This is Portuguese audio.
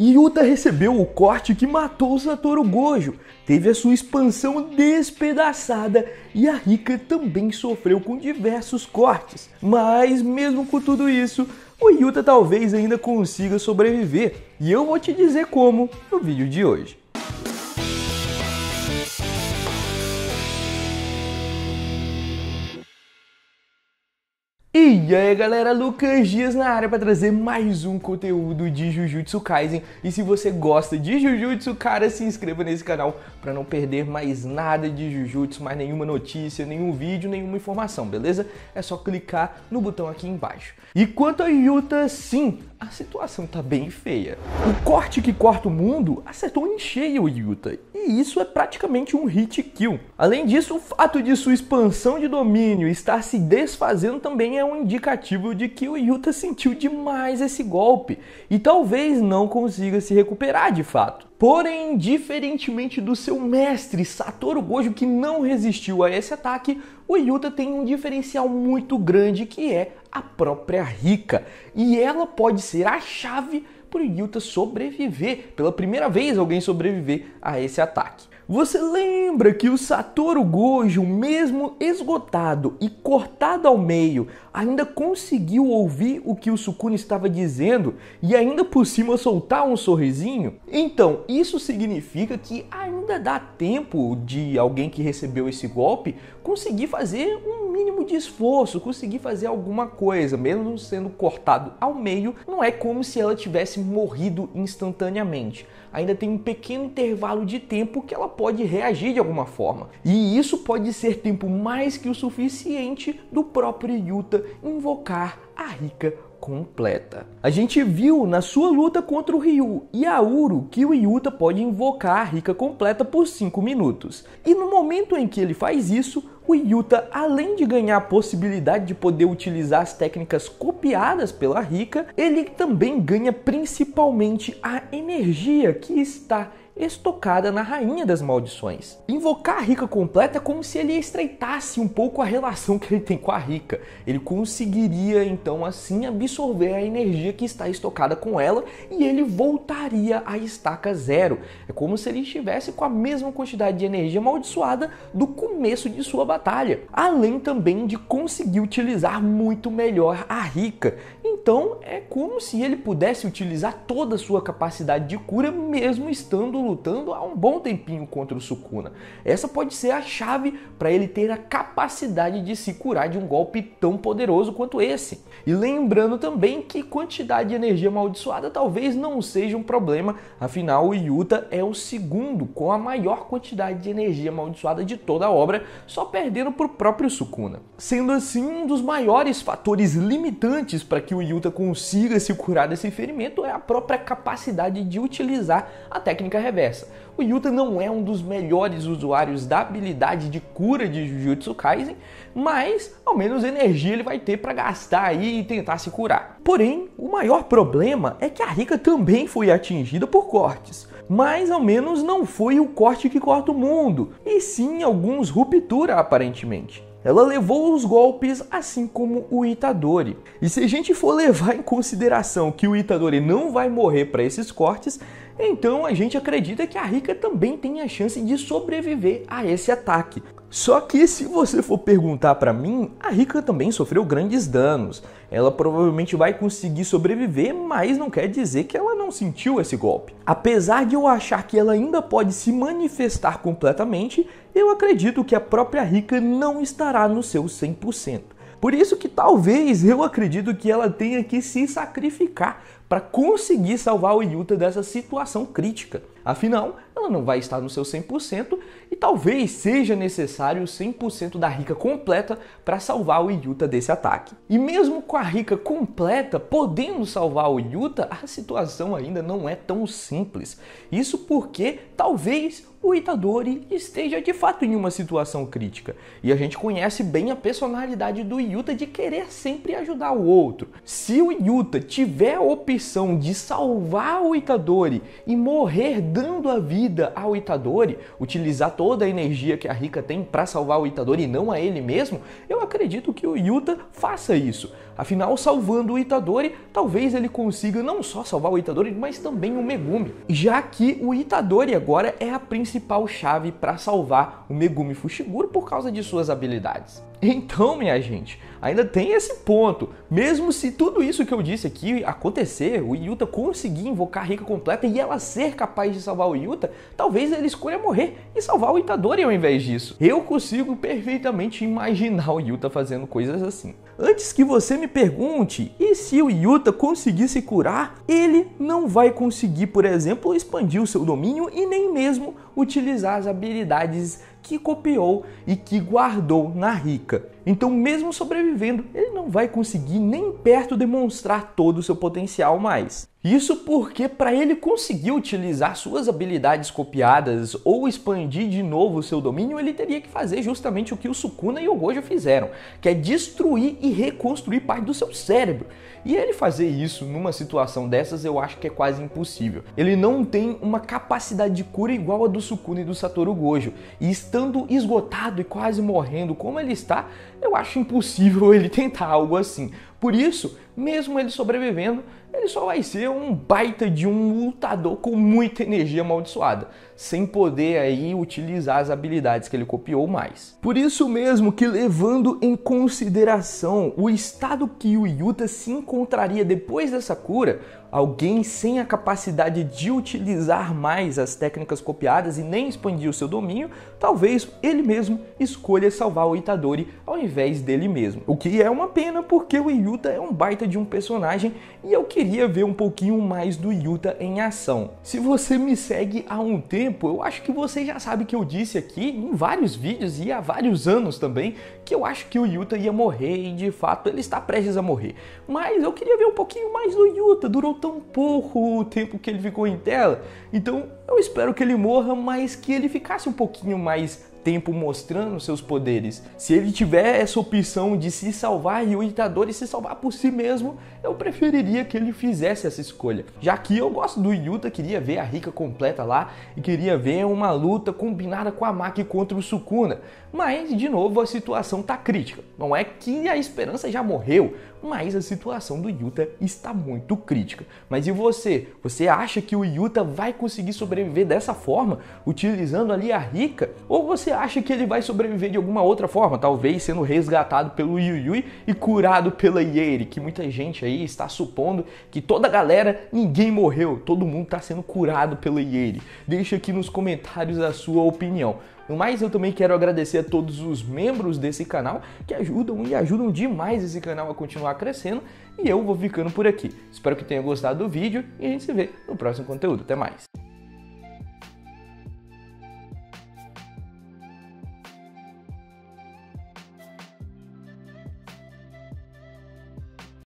Yuta recebeu o corte que matou Satoru Gojo, teve a sua expansão despedaçada e a Rika também sofreu com diversos cortes. Mas mesmo com tudo isso, o Yuta talvez ainda consiga sobreviver, e eu vou te dizer como no vídeo de hoje. E aí galera, Lucas Dias na área para trazer mais um conteúdo de Jujutsu Kaisen. E se você gosta de Jujutsu, cara, se inscreva nesse canal para não perder mais nada de Jujutsu, mais nenhuma notícia, nenhum vídeo, nenhuma informação, beleza? É só clicar no botão aqui embaixo. E quanto a Yuta, sim, a situação tá bem feia. O corte que corta o mundo acertou em cheio o Yuta, e isso é praticamente um hit kill. Além disso, o fato de sua expansão de domínio estar se desfazendo também é um indicativo de que o Yuta sentiu demais esse golpe e talvez não consiga se recuperar de fato. Porém, diferentemente do seu mestre Satoru Gojo que não resistiu a esse ataque, o Yuta tem um diferencial muito grande que é a própria Rika, e ela pode ser a chave para o Yuta sobreviver, pela primeira vez alguém sobreviver a esse ataque. Você lembra que o Satoru Gojo, mesmo esgotado e cortado ao meio, ainda conseguiu ouvir o que o Sukuna estava dizendo e ainda por cima soltar um sorrisinho? Então, isso significa que ainda dá tempo de alguém que recebeu esse golpe conseguir fazer um mínimo de esforço, conseguir fazer alguma coisa, mesmo sendo cortado ao meio, não é como se ela tivesse morrido instantaneamente. Ainda tem um pequeno intervalo de tempo que ela pode reagir de alguma forma. E isso pode ser tempo mais que o suficiente do próprio Yuta invocar a rica completa. A gente viu na sua luta contra o Ryu e a Uru que o Yuta pode invocar a Rika completa por 5 minutos. E no momento em que ele faz isso, o Yuta, além de ganhar a possibilidade de poder utilizar as técnicas copiadas pela Rika, ele também ganha principalmente a energia que está estocada na rainha das maldições. Invocar a rica completa é como se ele estreitasse um pouco a relação que ele tem com a rica. Ele conseguiria então assim absorver a energia que está estocada com ela e ele voltaria à estaca zero. É como se ele estivesse com a mesma quantidade de energia amaldiçoada do começo de sua batalha. Além também de conseguir utilizar muito melhor a rica. Então é como se ele pudesse utilizar toda a sua capacidade de cura mesmo estando lutando há um bom tempinho contra o Sukuna. Essa pode ser a chave para ele ter a capacidade de se curar de um golpe tão poderoso quanto esse. E lembrando também que quantidade de energia amaldiçoada talvez não seja um problema, afinal o Yuta é o segundo com a maior quantidade de energia amaldiçoada de toda a obra, só perdendo para o próprio Sukuna. Sendo assim, um dos maiores fatores limitantes para que o Yuta consiga se curar desse ferimento é a própria capacidade de utilizar a técnica reversa reversa. O Yuta não é um dos melhores usuários da habilidade de cura de Jujutsu Kaisen, mas ao menos energia ele vai ter para gastar aí e tentar se curar. Porém, o maior problema é que a Rika também foi atingida por cortes, mas ao menos não foi o corte que corta o mundo, e sim alguns ruptura aparentemente. Ela levou os golpes assim como o Itadori. E se a gente for levar em consideração que o Itadori não vai morrer para esses cortes, então a gente acredita que a Rica também tem a chance de sobreviver a esse ataque. Só que se você for perguntar para mim, a Rica também sofreu grandes danos. Ela provavelmente vai conseguir sobreviver, mas não quer dizer que ela não sentiu esse golpe. Apesar de eu achar que ela ainda pode se manifestar completamente, eu acredito que a própria Rica não estará no seu 100%. Por isso que talvez eu acredito que ela tenha que se sacrificar para conseguir salvar o Utah dessa situação crítica. Afinal, ela não vai estar no seu 100% e talvez seja necessário 100% da rica completa para salvar o Yuta desse ataque. E mesmo com a rica completa podendo salvar o Yuta, a situação ainda não é tão simples. Isso porque talvez o Itadori esteja de fato em uma situação crítica. E a gente conhece bem a personalidade do Yuta de querer sempre ajudar o outro. Se o Yuta tiver a opção de salvar o Itadori e morrer dando a vida convida ao Itadori utilizar toda a energia que a Rika tem para salvar o Itadori e não a ele mesmo, eu acredito que o Yuta faça isso. Afinal, salvando o Itadori, talvez ele consiga não só salvar o Itadori, mas também o Megumi. Já que o Itadori agora é a principal chave para salvar o Megumi Fushiguro por causa de suas habilidades. Então, minha gente, ainda tem esse ponto. Mesmo se tudo isso que eu disse aqui acontecer, o Yuta conseguir invocar a Rika completa e ela ser capaz de salvar o Yuta, talvez ele escolha morrer e salvar o Itadori ao invés disso. Eu consigo perfeitamente imaginar o Yuta fazendo coisas assim. Antes que você me pergunte, e se o Yuta conseguir se curar, ele não vai conseguir, por exemplo, expandir o seu domínio e nem mesmo utilizar as habilidades que copiou e que guardou na Rica. Então, mesmo sobrevivendo, ele não vai conseguir nem perto demonstrar todo o seu potencial mais. Isso porque, para ele conseguir utilizar suas habilidades copiadas ou expandir de novo o seu domínio, ele teria que fazer justamente o que o Sukuna e o Gojo fizeram, que é destruir e reconstruir parte do seu cérebro. E ele fazer isso numa situação dessas eu acho que é quase impossível. Ele não tem uma capacidade de cura igual a do Sukuna e do Satoru Gojo, e estando esgotado e quase morrendo como ele está, eu acho impossível ele tentar algo assim. Por isso, mesmo ele sobrevivendo, ele só vai ser um baita de um lutador com muita energia amaldiçoada, sem poder aí utilizar as habilidades que ele copiou mais. Por isso mesmo que levando em consideração o estado que o Yuta se encontraria depois dessa cura, alguém sem a capacidade de utilizar mais as técnicas copiadas e nem expandir o seu domínio, talvez ele mesmo escolha salvar o Itadori ao invés dele mesmo. O que é uma pena porque o Yuta é um baita de um personagem e eu queria ver um pouquinho mais do Yuta em ação. Se você me segue há um tempo, eu acho que você já sabe que eu disse aqui em vários vídeos e há vários anos também que eu acho que o Yuta ia morrer e de fato ele está prestes a morrer. Mas eu queria ver um pouquinho mais do Yuta, durou tão pouco o tempo que ele ficou em tela. Então eu espero que ele morra, mas que ele ficasse um pouquinho mais tempo mostrando seus poderes. Se ele tiver essa opção de se salvar e o Itadori se salvar por si mesmo, eu preferiria que ele fizesse essa escolha. Já que eu gosto do Yuta, queria ver a Rika completa lá e queria ver uma luta combinada com a Maki contra o Sukuna. Mas, de novo, a situação tá crítica. Não é que a esperança já morreu, mas a situação do Yuta está muito crítica. Mas e você? Você acha que o Yuta vai conseguir sobreviver dessa forma, utilizando ali a Rika? Ou você você acha que ele vai sobreviver de alguma outra forma, talvez sendo resgatado pelo Yuyui e curado pela Yeri, que muita gente aí está supondo que toda a galera, ninguém morreu, todo mundo está sendo curado pela Yeri. Deixa aqui nos comentários a sua opinião. No mais, eu também quero agradecer a todos os membros desse canal que ajudam e ajudam demais esse canal a continuar crescendo. E eu vou ficando por aqui. Espero que tenha gostado do vídeo e a gente se vê no próximo conteúdo. Até mais!